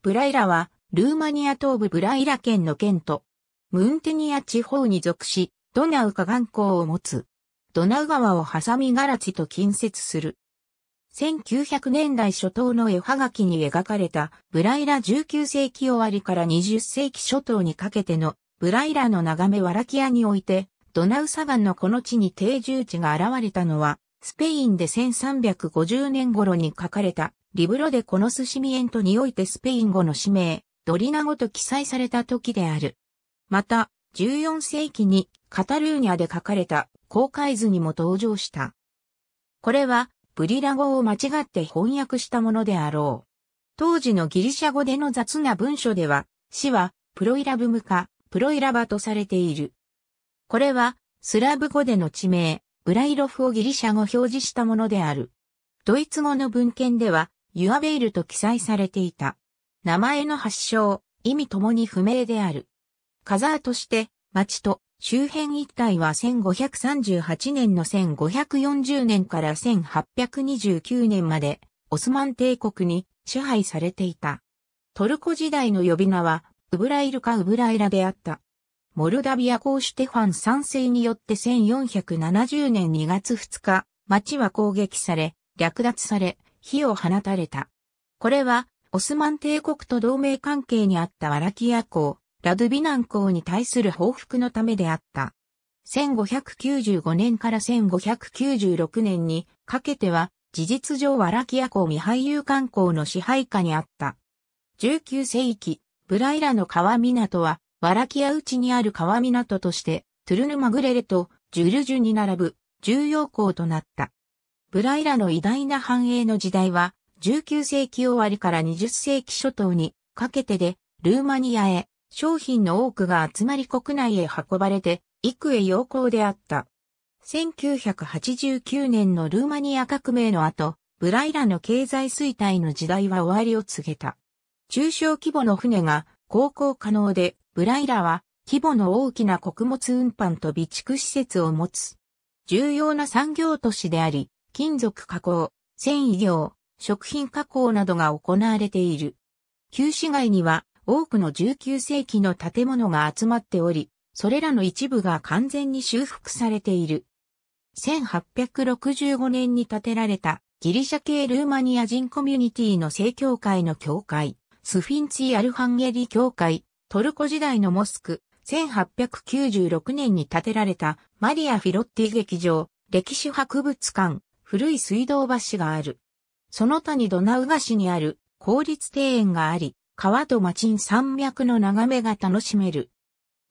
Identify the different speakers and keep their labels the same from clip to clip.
Speaker 1: ブライラは、ルーマニア東部ブライラ県の県と、ムンテニア地方に属し、ドナウ河岸港を持つ。ドナウ川を挟みガラチと近接する。1900年代初頭の絵はがきに描かれたブライラ19世紀終わりから20世紀初頭にかけてのブライラの眺めワラキアにおいてドナウ砂岩のこの地に定住地が現れたのはスペインで1350年頃に書かれたリブロでこのスシミエントにおいてスペイン語の氏名、ドリナ語と記載された時である。また、14世紀にカタルーニャで書かれた公開図にも登場した。これは、ブリラ語を間違って翻訳したものであろう。当時のギリシャ語での雑な文書では、死はプロイラブムかプロイラバとされている。これは、スラブ語での地名、ブライロフをギリシャ語表示したものである。ドイツ語の文献では、ユアベイルと記載されていた。名前の発祥、意味ともに不明である。カザーとして、町と周辺一帯は1538年の1540年から1829年まで、オスマン帝国に支配されていた。トルコ時代の呼び名は、ウブライルかウブライラであった。モルダビア公シュテファン賛世によって1470年2月2日、町は攻撃され、略奪され、火を放たれた。これは、オスマン帝国と同盟関係にあったワラキア港、ラドゥビナン港に対する報復のためであった。1595年から1596年にかけては、事実上ワラキア港未廃遊観光の支配下にあった。19世紀、ブライラの川港は、ワラキア内にある川港として、トゥルヌマグレレとジュルジュに並ぶ重要港となった。ブライラの偉大な繁栄の時代は、19世紀終わりから20世紀初頭にかけてで、ルーマニアへ、商品の多くが集まり国内へ運ばれて、幾重要項であった。1989年のルーマニア革命の後、ブライラの経済衰退の時代は終わりを告げた。中小規模の船が航行可能で、ブライラは規模の大きな穀物運搬と備蓄施設を持つ。重要な産業都市であり、金属加工、繊維業、食品加工などが行われている。旧市街には多くの19世紀の建物が集まっており、それらの一部が完全に修復されている。1865年に建てられたギリシャ系ルーマニア人コミュニティの正教会の教会、スフィンツィ・アルハンゲリ教会、トルコ時代のモスク、1896年に建てられたマリア・フィロッティ劇場、歴史博物館、古い水道橋がある。その他にドナウガ市にある公立庭園があり、川と町に山脈の眺めが楽しめる。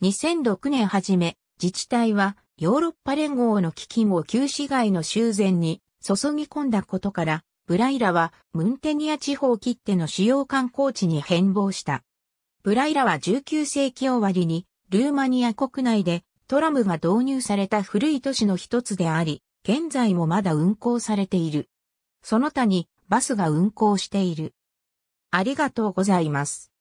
Speaker 1: 2006年初め、自治体はヨーロッパ連合の基金を旧市街の修繕に注ぎ込んだことから、ブライラはムンテニア地方切手の主要観光地に変貌した。ブライラは19世紀終わりにルーマニア国内でトラムが導入された古い都市の一つであり、現在もまだ運行されている。その他にバスが運行している。ありがとうございます。